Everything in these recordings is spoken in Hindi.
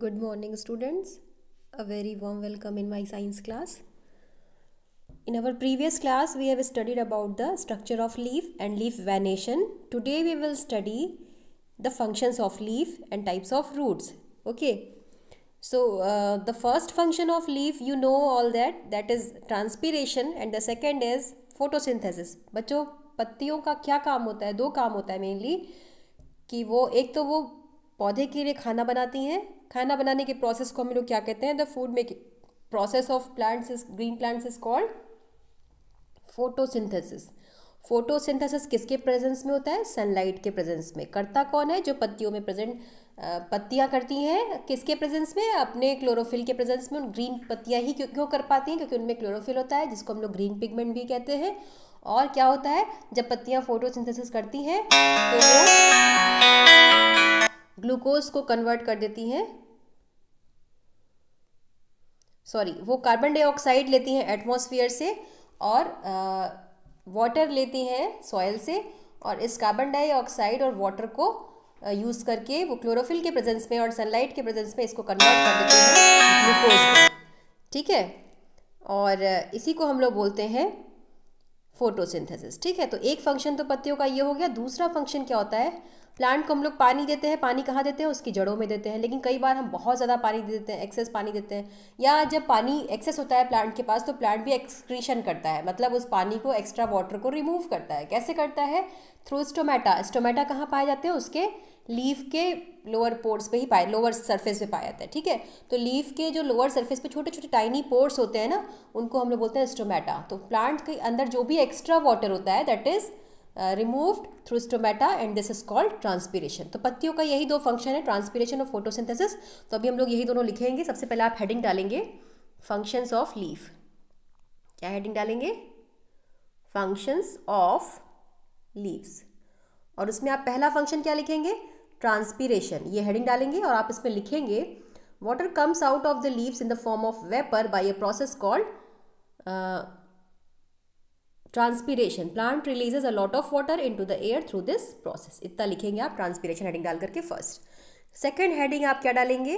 Good morning students a very warm welcome in my science class in our previous class we have studied about the structure of leaf and leaf venation today we will study the functions of leaf and types of roots okay so the first function of leaf you know all that that is transpiration and the second is photosynthesis बच्चों पत्तियों का क्या काम होता है दो काम होता है मेनली कि वो एक तो वो पौधे के लिए खाना बनाती हैं खाना बनाने के प्रोसेस को हम लोग क्या कहते हैं the food making process of plants is green plants is called photosynthesis photosynthesis किसके प्रेजेंस में होता है सनलाइट के प्रेजेंस में करता कौन है जो पत्तियों में प्रेजेंट पत्तियां करती हैं किसके प्रेजेंस में अपने क्लोरोफिल के प्रेजेंस में उन ग्रीन पत्तियां ही क्यों क्यों कर पाती हैं क्योंकि उनमें क्लोरोफिल होता है जिसको हम लोग ग्रीन पिगमेंट भी कहते हैं और क्या होता है जब पत्तियां फोटोसिंथेसिस करती हैं तो वो ग्लूकोज को कन्वर्ट कर देती हैं सॉरी वो कार्बन डाइऑक्साइड लेती हैं एटमॉस्फेयर से और वाटर लेती हैं सॉयल से और इस कार्बन डाइऑक्साइड और वाटर को यूज़ करके वो क्लोरोफिल के प्रेजेंस में और सनलाइट के प्रेजेंस में इसको कन्वर्ट कर देते हैं ग्लूकोज ठीक है और इसी को हम लोग बोलते हैं फोटोसिंथेसिस ठीक है तो एक फंक्शन तो पत्तियों का ये हो गया दूसरा फंक्शन क्या होता है प्लांट को हम लोग पानी देते हैं पानी कहाँ देते हैं उसकी जड़ों में देते हैं लेकिन कई बार हम बहुत ज़्यादा पानी दे देते हैं एक्सेस पानी देते हैं या जब पानी एक्सेस होता है प्लांट के पास तो प्लांट भी एक्सक्रीशन करता है मतलब उस पानी को एक्स्ट्रा वाटर को रिमूव करता है कैसे करता है थ्रू स्टोमेटा स्टोमेटा कहाँ पाए जाते हैं उसके लीफ के लोअर पोर्स पे ही पाए लोअर सरफेस पे पाया जाता है ठीक है तो लीफ के जो लोअर सरफेस पे छोटे छोटे टाइनी पोर्ट्स होते हैं ना उनको हम लोग बोलते हैं स्टोमेटा तो प्लांट के अंदर जो भी एक्स्ट्रा वाटर होता है that is removed through stomata and this is called transpiration तो पत्तियों का यही दो फंक्शन है ट्रांसपीरेशन और फोटोसिंथेसिस तो अभी हम लोग यही दोनों लिखेंगे सबसे पहले आप हेडिंग डालेंगे फंक्शंस ऑफ लीफ क्या हेडिंग डालेंगे फंक्शंस ऑफ लीव्स और उसमें आप पहला फंक्शन क्या लिखेंगे ट्रांसपीरेशन ये हेडिंग डालेंगे और आप इसमें लिखेंगे water comes out of the leaves in the form of vapour by a process called transpiration plant releases a lot of water to the air through this process इतना लिखेंगे आप ट्रांसपीरेशन हेडिंग डाल करके फर्स्ट सेकेंड हेडिंग आप क्या डालेंगे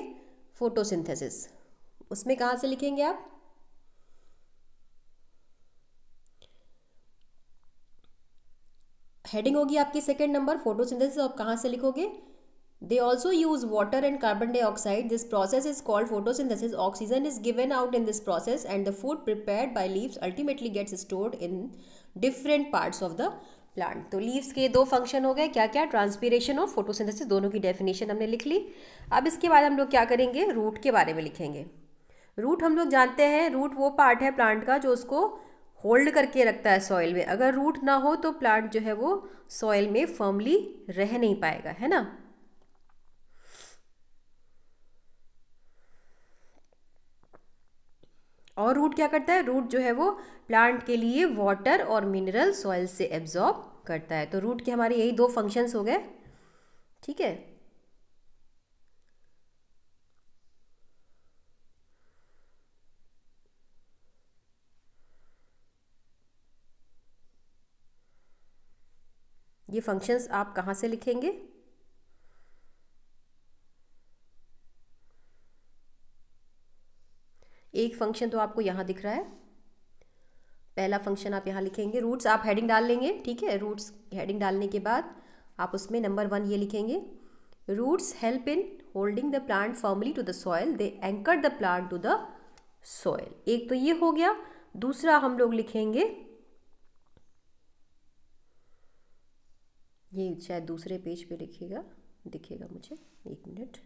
फोटोसिंथेसिस उसमें कहाँ से लिखेंगे आप हेडिंग होगी आपकी सेकेंड नंबर फोटोसिंथेसिस आप कहाँ से लिखोगे They also use water and carbon dioxide. This process is called photosynthesis. Oxygen is given out in this process and the food prepared by leaves ultimately gets stored in different parts of the plant तो लीव्स के दो फंक्शन हो गए क्या क्या ट्रांसपीरेशन और फोटोसिंथेसिस दोनों की डेफिनेशन हमने लिख ली अब इसके बाद हम लोग क्या करेंगे रूट के बारे में लिखेंगे रूट हम लोग जानते हैं रूट वो पार्ट है प्लांट का जो उसको होल्ड करके रखता है सॉइल में अगर रूट ना हो तो प्लांट जो है वो सॉइल में फर्मली रह नहीं पाएगा है ना और रूट क्या करता है रूट जो है वो प्लांट के लिए वाटर और मिनरल सॉइल से एब्जॉर्ब करता है तो रूट के हमारे यही दो फंक्शंस हो गए ठीक है ये फंक्शंस आप कहाँ से लिखेंगे एक फंक्शन तो आपको यहाँ दिख रहा है पहला फंक्शन आप यहाँ लिखेंगे रूट्स आप हेडिंग डाल लेंगे ठीक है रूट्स हेडिंग डालने के बाद आप उसमें नंबर वन ये लिखेंगे roots help in holding the plant formally to the soil they anchor the plant to the soil एक तो ये हो गया दूसरा हम लोग लिखेंगे ये शायद दूसरे पेज पे लिखेगा दिखेगा मुझे एक मिनट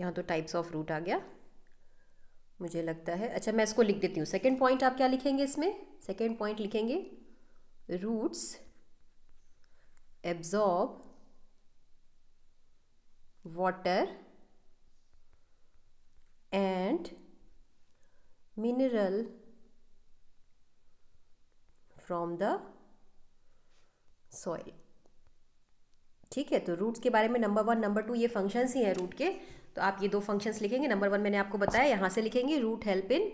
यहाँ तो टाइप्स ऑफ रूट आ गया मुझे लगता है अच्छा मैं इसको लिख देती हूँ सेकेंड पॉइंट आप क्या लिखेंगे इसमें सेकेंड पॉइंट लिखेंगे roots absorb water and mineral from the soil ठीक है तो रूट्स के बारे में नंबर वन नंबर टू ये फंक्शंस ही हैं रूट के तो आप ये दो फंक्शंस लिखेंगे नंबर वन मैंने आपको बताया यहाँ से लिखेंगे root help in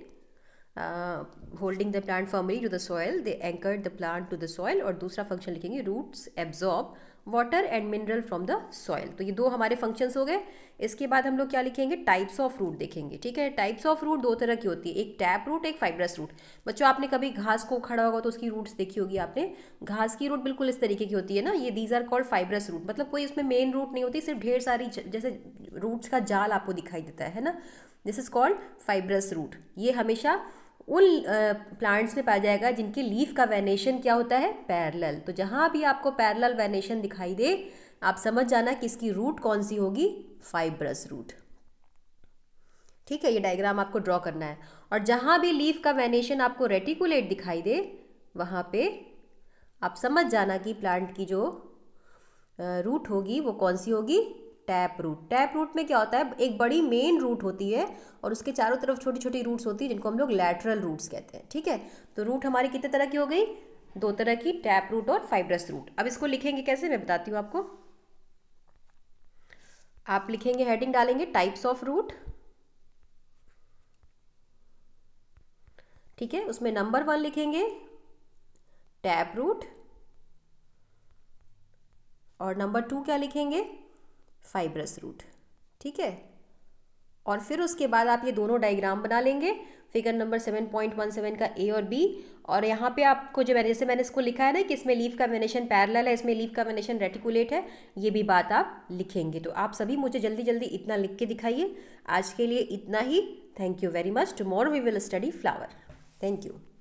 holding the plant firmly to the soil they anchor the plant to the soil और दूसरा फंक्शन लिखेंगे roots absorb water and mineral from the soil तो ये दो हमारे फंक्शंस हो गए इसके बाद हम लोग क्या लिखेंगे टाइप्स ऑफ रूट देखेंगे ठीक है टाइप्स ऑफ रूट दो तरह की होती है एक टैप रूट एक फाइब्रस रूट बच्चों आपने कभी घास को खड़ा होगा तो उसकी रूट्स देखी होगी आपने घास की रूट बिल्कुल इस तरीके की होती है ना ये these are called fibrous root मतलब कोई इसमें मेन रूट नहीं होती सिर्फ ढेर सारी जैसे रूट्स का जाल आपको दिखाई देता है ना this is called fibrous root ये हमेशा उन प्लांट्स में पाया जाएगा जिनके लीफ का वेनेशन क्या होता है पैरल तो जहाँ भी आपको पैरल वेनेशन दिखाई दे आप समझ जाना कि इसकी रूट कौन सी होगी फाइब्रस रूट ठीक है ये डायग्राम आपको ड्रॉ करना है और जहाँ भी लीफ का वेनेशन आपको रेटिकुलेट दिखाई दे वहाँ पे आप समझ जाना कि प्लांट की जो रूट होगी वो कौन सी होगी टैप रूट टैप रूट में क्या होता है एक बड़ी मेन रूट होती है और उसके चारों तरफ छोटी छोटी रूट्स होती है जिनको हम लोग लैटरल रूट्स कहते हैं ठीक है तो रूट हमारी कितने तरह की हो गई दो तरह की टैप रूट और फाइब्रस रूट अब इसको लिखेंगे कैसे मैं बताती हूँ आपको आप लिखेंगे हेडिंग डालेंगे टाइप्स ऑफ रूट ठीक है उसमें नंबर वन लिखेंगे टैप रूट और नंबर टू क्या लिखेंगे फाइब्रस रूट ठीक है और फिर उसके बाद आप ये दोनों डायग्राम बना लेंगे figure number seven point one seven का ए और बी और यहाँ पे आपको जो मैंने जैसे मैंने इसको लिखा है ना कि इसमें लीफ कम्बिनेशन पैरेलल है इसमें लीफ कम्बिनेशन रेटिकुलेट है ये भी बात आप लिखेंगे तो आप सभी मुझे जल्दी जल्दी इतना लिख के दिखाइए आज के लिए इतना ही thank you very much tomorrow we will study flower thank you